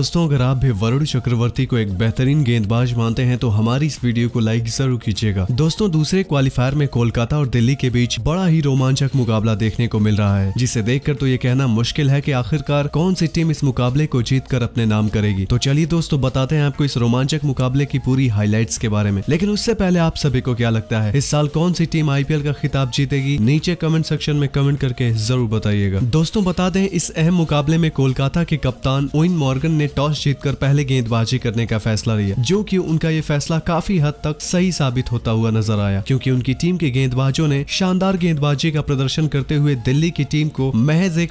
दोस्तों अगर आप भी वरुण चक्रवर्ती को एक बेहतरीन गेंदबाज मानते हैं तो हमारी इस वीडियो को लाइक जरूर कीजिएगा दोस्तों दूसरे क्वालिफायर में कोलकाता और दिल्ली के बीच बड़ा ही रोमांचक मुकाबला देखने को मिल रहा है जिसे देखकर तो ये कहना मुश्किल है की आखिरकार कौन सी टीम इस मुकाबले को जीत कर अपने नाम करेगी तो चलिए दोस्तों बताते हैं आपको इस रोमांचक मुकाबले की पूरी हाईलाइट के बारे में लेकिन उससे पहले आप सभी को क्या लगता है इस साल कौन सी टीम आई का खिताब जीतेगी नीचे कमेंट सेक्शन में कमेंट करके जरूर बताइएगा दोस्तों बता दें इस अहम मुकाबले में कोलकाता के कप्तान ओइन मॉर्गन ने टॉस जीतकर पहले गेंदबाजी करने का फैसला लिया जो कि उनका ये फैसला काफी हद तक सही साबित होता हुआ नजर आया क्योंकि उनकी टीम के गेंदबाजों ने शानदार गेंदबाजी का प्रदर्शन करते हुए दिल्ली की टीम को महज एक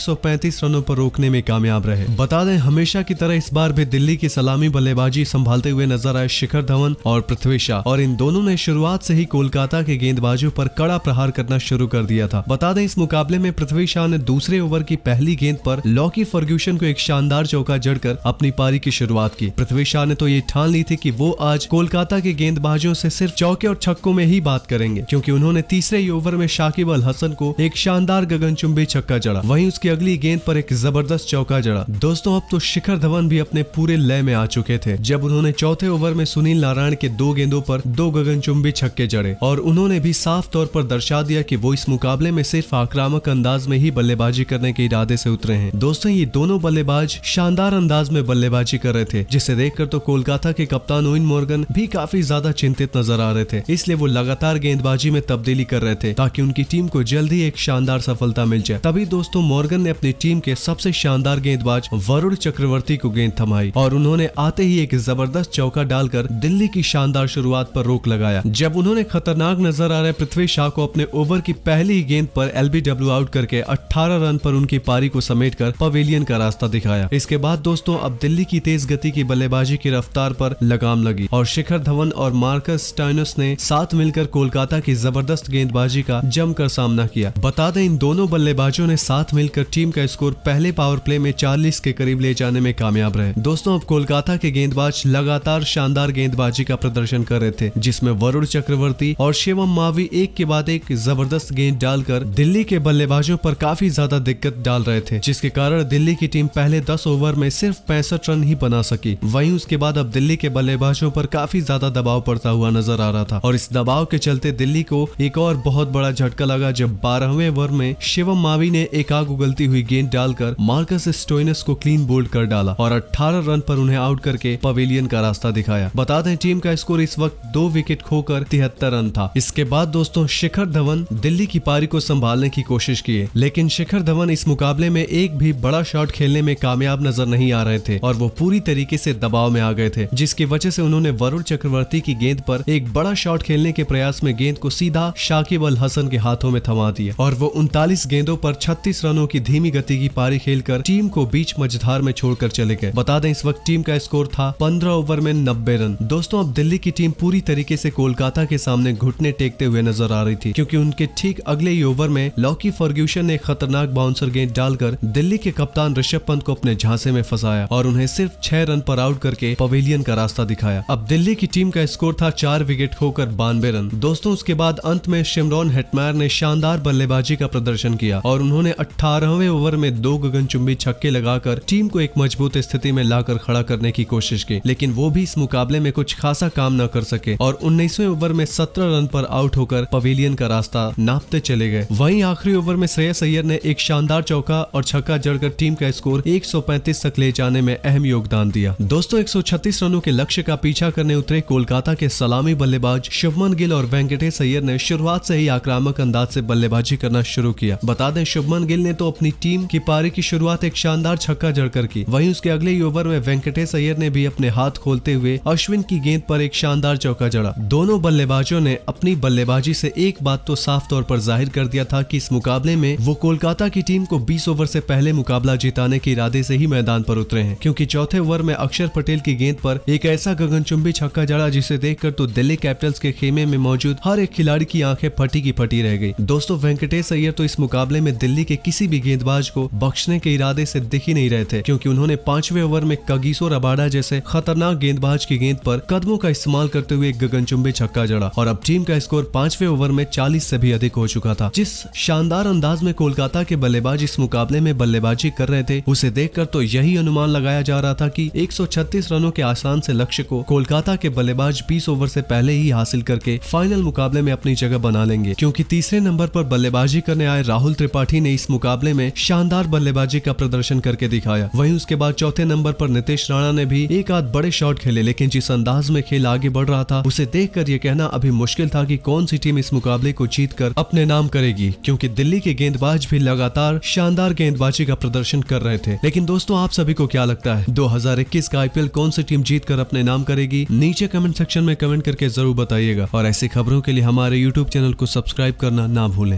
रनों पर रोकने में कामयाब रहे बता दें हमेशा की तरह इस बार भी दिल्ली की सलामी बल्लेबाजी संभालते हुए नजर आए शिखर धवन और पृथ्वी शाह और इन दोनों ने शुरुआत से ही कोलकाता के गेंदबाजों पर कड़ा प्रहार करना शुरू कर दिया था बता दें इस मुकाबले में पृथ्वी शाह ने दूसरे ओवर की पहली गेंद पर लॉकी फर्ग्यूशन को एक शानदार चौका जड़कर अपनी अपनी पारी की शुरुआत की पृथ्वी शाह ने तो ये ठान ली थी की वो आज कोलकाता के गेंदबाजों से सिर्फ चौके और छक्कों में ही बात करेंगे क्योंकि उन्होंने तीसरे ही ओवर में शाकिब अल हसन को एक शानदार गगनचुंबी छक्का जड़ा वही उसकी अगली गेंद पर एक जबरदस्त चौका जड़ा दोस्तों अब तो शिखर धवन भी अपने पूरे लय में आ चुके थे जब उन्होंने चौथे ओवर में सुनील नारायण के दो गेंदों पर दो गगनचुंबी छक्के जड़े और उन्होंने भी साफ तौर पर दर्शा दिया कि वो इस मुकाबले में सिर्फ आक्रामक अंदाज में ही बल्लेबाजी करने के इरादे से उतरे हैं दोस्तों ये दोनों बल्लेबाज शानदार अंदाज में बल्ले बल्लेबाजी कर रहे थे जिसे देखकर तो कोलकाता के कप्तान ओइन मोर्गन भी काफी ज्यादा चिंतित नजर आ रहे थे इसलिए वो लगातार गेंदबाजी में तब्दीली कर रहे थे ताकि उनकी टीम को जल्द ही एक शानदार सफलता मिल जाए तभी दोस्तों मॉर्गन ने अपनी टीम के सबसे शानदार गेंदबाज वरुण चक्रवर्ती को गेंद थमाई और उन्होंने आते ही एक जबरदस्त चौका डालकर दिल्ली की शानदार शुरुआत पर रोक लगाया जब उन्होंने खतरनाक नजर आ रहे पृथ्वी शाह को अपने ओवर की पहली ही गेंद पर एलबीडब्ल्यू आउट करके 18 रन पर उनकी पारी को समेटकर पवेलियन का रास्ता दिखाया इसके बाद दोस्तों अब दिल्ली की तेज गति की बल्लेबाजी की रफ्तार पर लगाम लगी और शिखर धवन और मार्कस स्टाइनस ने साथ मिलकर कोलकाता की जबरदस्त गेंदबाजी का जमकर सामना किया बता दें इन दोनों बल्लेबाजों ने साथ मिलकर टीम का स्कोर पहले पावर प्ले में चालीस के करीब ले जाने में कामयाब रहे दोस्तों अब कोलकाता के गेंदबाज लगातार शानदार गेंदबाजी का प्रदर्शन कर रहे थे जिसमे वरुण चक्रवर्ती और शिवम मावी एक के बाद एक जबरदस्त गेंद डालकर दिल्ली के बल्लेबाजों पर काफी काफी ज्यादा दिक्कत डाल रहे थे जिसके कारण दिल्ली की टीम पहले दस ओवर में सिर्फ पैंसठ रन ही बना सकी वही उसके बाद अब दिल्ली के बल्लेबाजों पर काफी ज्यादा दबाव पड़ता हुआ नजर आ रहा था और इस दबाव के चलते दिल्ली को एक और बहुत बड़ा झटका लगा जब बारहवें ओवर में शिवम मावी ने एक आग उगलती हुई गेंद डालकर मार्कस स्टोइनस को क्लीन बोल्ड कर डाला और 18 रन पर उन्हें आउट करके पवेलियन का रास्ता दिखाया बता दें टीम का स्कोर इस वक्त दो विकेट खोकर तिहत्तर रन था इसके बाद दोस्तों शिखर धवन दिल्ली की पारी को संभालने की कोशिश किए लेकिन शिखर धवन इस मुकाबले में एक भी बड़ा शॉट खेलने में कामयाब नजर नहीं आ रहे थे और वो पूरी तरीके से दबाव में आ गए थे जिसकी वजह से उन्होंने वरुण चक्रवर्ती की गेंद पर एक बड़ा शॉट खेलने के प्रयास में गेंद को सीधा शाकिब अल हसन के हाथों में थमा दिया और वो उनतालीस गेंदों पर छत्तीस रनों की धीमी गति की पारी खेल टीम को बीच मझधार में छोड़कर चले गए बता दें इस वक्त टीम का स्कोर था पंद्रह ओवर में नब्बे रन दोस्तों अब दिल्ली की टीम पूरी तरीके से कोलकाता के सामने घुटने टेकते हुए नजर आ रही थी क्योंकि उनके ठीक अगले ही ओवर में लॉकी फर्ग्यूशन ने खत खतरनाक बाउंसर गेंद डालकर दिल्ली के कप्तान ऋषभ पंत को अपने झांसे में फंसाया और उन्हें सिर्फ छह रन पर आउट करके पवेलियन का रास्ता दिखाया अब दिल्ली की टीम का स्कोर था चार विकेट खोकर बानवे रन दोस्तों उसके बाद अंत में शिमरॉन हेटमैर ने शानदार बल्लेबाजी का प्रदर्शन किया और उन्होंने अठारहवे ओवर में दो गगन छक्के लगाकर टीम को एक मजबूत स्थिति में लाकर खड़ा करने की कोशिश की लेकिन वो भी इस मुकाबले में कुछ खासा काम न कर सके और उन्नीसवे ओवर में सत्रह रन पर आउट होकर पवेलियन का रास्ता नापते चले गए वहीं आखिरी ओवर में श्रेयस अय्यर ने एक शानदार चौका और छक्का जड़कर टीम का स्कोर 135 तक ले जाने में अहम योगदान दिया दोस्तों 136 रनों के लक्ष्य का पीछा करने उतरे कोलकाता के सलामी बल्लेबाज शुभमन गिल और वेंकटेश अय्यर ने शुरुआत से ही आक्रामक अंदाज से बल्लेबाजी करना शुरू किया बता दें शुभमन गिल ने तो अपनी टीम की पारी की शुरुआत एक शानदार छक्का जड़कर की वहीं उसके अगले ओवर में वेंकटेश अय्यर ने भी अपने हाथ खोलते हुए अश्विन की गेंद पर एक शानदार चौका जड़ा दोनों बल्लेबाजों ने अपनी बल्लेबाजी से एक बात तो साफ तौर पर जाहिर कर दिया था कि इस मुकाबले में वो कोल कोलकाता की टीम को 20 ओवर से पहले मुकाबला जिताने के इरादे से ही मैदान पर उतरे हैं क्योंकि चौथे ओवर में अक्षर पटेल की गेंद पर एक ऐसा गगनचुंबी छक्का जड़ा जिसे देखकर तो दिल्ली कैपिटल्स के खेमे में मौजूद हर एक खिलाड़ी की आंखें फटी की फटी रह गई दोस्तों वेंकटेश अय्यर तो इस मुकाबले में दिल्ली के किसी भी गेंदबाज को बख्शने के इरादे से दिख ही नहीं रहे थे क्योंकि उन्होंने पांचवे ओवर में कगीसो रबाडा जैसे खतरनाक गेंदबाज की गेंद पर कदमों का इस्तेमाल करते हुए एक गगनचुंबी छक्का जड़ा और अब टीम का स्कोर पांचवे ओवर में चालीस से भी अधिक हो चुका था जिस शानदार अंदाज में कोलकाता कोलकाता के बल्लेबाज इस मुकाबले में बल्लेबाजी कर रहे थे उसे देखकर तो यही अनुमान लगाया जा रहा था कि 136 रनों के आसान से लक्ष्य को कोलकाता के बल्लेबाज 20 ओवर से पहले ही हासिल करके फाइनल मुकाबले में अपनी जगह बना लेंगे क्योंकि तीसरे नंबर पर बल्लेबाजी करने आए राहुल त्रिपाठी ने इस मुकाबले में शानदार बल्लेबाजी का प्रदर्शन करके दिखाया वहीं उसके बाद चौथे नंबर पर नितेश राणा ने भी एक आध बड़े शॉट खेले लेकिन जिस अंदाज में खेल आगे बढ़ रहा था उसे देखकर ये कहना अभी मुश्किल था कि कौन सी टीम इस मुकाबले को जीत कर अपने नाम करेगी क्योंकि दिल्ली के गेंदबाज भी भी लगातार शानदार गेंदबाजी का प्रदर्शन कर रहे थे लेकिन दोस्तों आप सभी को क्या लगता है 2021 का आईपीएल कौन सी टीम जीत कर अपने नाम करेगी नीचे कमेंट सेक्शन में कमेंट करके जरूर बताइएगा और ऐसी खबरों के लिए हमारे यूट्यूब चैनल को सब्सक्राइब करना ना भूलें